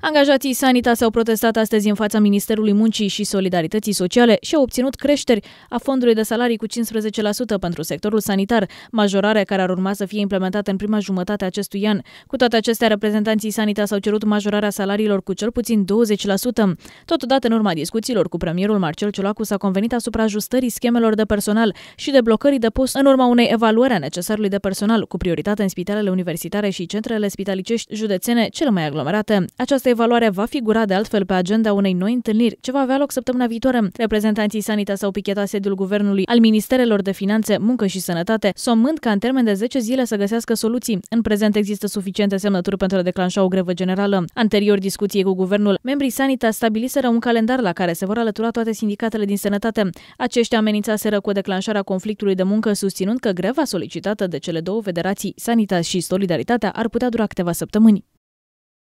Angajații Sanitas au protestat astăzi în fața Ministerului Muncii și Solidarității Sociale și au obținut creșteri a fondului de salarii cu 15% pentru sectorul sanitar, majorare care ar urma să fie implementată în prima jumătate a acestui an. Cu toate acestea, reprezentanții Sanitas au cerut majorarea salariilor cu cel puțin 20%. Totodată, în urma discuțiilor cu premierul Marcel Ciolacu, s-a convenit asupra ajustării schemelor de personal și de blocării de post în urma unei evaluări a necesarului de personal, cu prioritate în spitalele universitare și centrele spitalicești județene cele mai aglomerate. Această această evaluare va figura de altfel pe agenda unei noi întâlniri, ce va avea loc săptămâna viitoare. Reprezentanții Sanitas au pichetat sediul Guvernului al Ministerelor de Finanțe, Muncă și Sănătate, somând ca în termen de 10 zile să găsească soluții. În prezent există suficiente semnături pentru a declanșa o grevă generală. Anterior discuției cu Guvernul, membrii Sanitas stabiliseră un calendar la care se vor alătura toate sindicatele din sănătate. Aceștia amenințaseră cu declanșarea conflictului de muncă, susținând că greva solicitată de cele două federații, Sanitas și Solidaritatea, ar putea dura câteva săptămâni.